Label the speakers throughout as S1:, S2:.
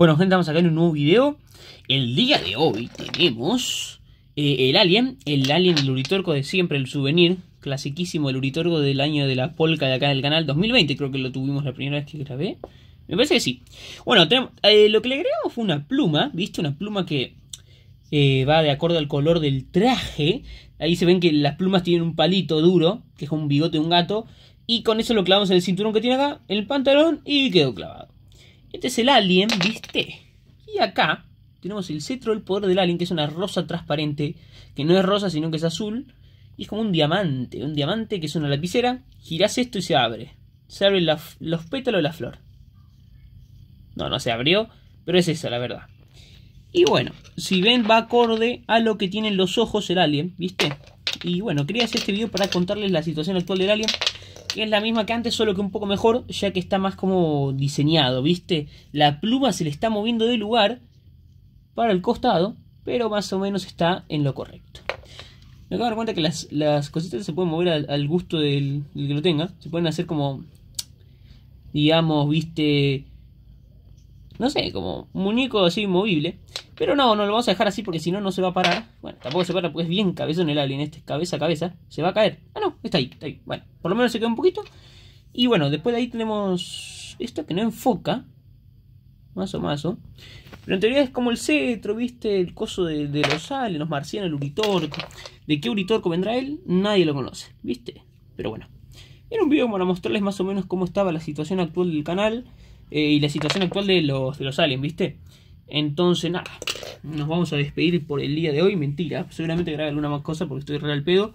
S1: Bueno, gente, vamos a ver un nuevo video. El día de hoy tenemos eh, el Alien, el Alien, el Uritorco de siempre, el souvenir, clasiquísimo, el Uritorco del año de la polca de acá del canal, 2020, creo que lo tuvimos la primera vez que grabé. Me parece que sí. Bueno, eh, lo que le agregamos fue una pluma, ¿viste? Una pluma que eh, va de acuerdo al color del traje. Ahí se ven que las plumas tienen un palito duro, que es un bigote de un gato. Y con eso lo clavamos en el cinturón que tiene acá, el pantalón, y quedó clavado. Este es el alien, ¿viste? Y acá tenemos el cetro del poder del alien, que es una rosa transparente, que no es rosa, sino que es azul. Y es como un diamante, un diamante que es una lapicera. Girás esto y se abre. Se abren los pétalos de la flor. No, no se abrió, pero es esa la verdad. Y bueno, si ven va acorde a lo que tienen los ojos el alien, ¿viste? Y bueno, quería hacer este video para contarles la situación actual del alien es la misma que antes, solo que un poco mejor, ya que está más como diseñado, ¿viste? La pluma se le está moviendo de lugar para el costado, pero más o menos está en lo correcto. Me acabo de dar cuenta que las, las cositas se pueden mover al, gusto del, que lo tenga. Se pueden hacer como, digamos, viste, no sé, como muñeco así movible. Pero no, no lo vamos a dejar así porque si no, no se va a parar. Bueno, tampoco se para porque es bien en el alien, este cabeza a cabeza. Se va a caer. Ah, no, está ahí, está ahí. Bueno, por lo menos se queda un poquito. Y bueno, después de ahí tenemos esto que no enfoca. Mazo, mazo. Pero en teoría es como el cetro, ¿viste? El coso de, los aliens, los marcianos, el uritorco. ¿De qué uritorco vendrá él? Nadie lo conoce, ¿viste? Pero bueno. Era un video para mostrarles más o menos cómo estaba la situación actual del canal eh, y la situación actual de los, de los aliens, ¿viste? Entonces, nada, nos vamos a despedir por el día de hoy. Mentira, seguramente grabe alguna más cosa porque estoy real pedo.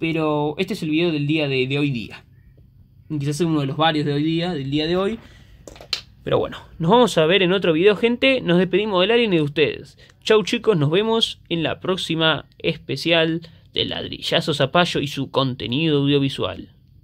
S1: Pero este es el video del día de, hoy día. quizás es uno de los varios de hoy día, del día de hoy. Pero bueno, nos vamos a ver en otro video, gente. Nos despedimos del alien y de ustedes. Chau, chicos, nos vemos en la próxima especial de Ladrillazo Zapallo y su contenido audiovisual.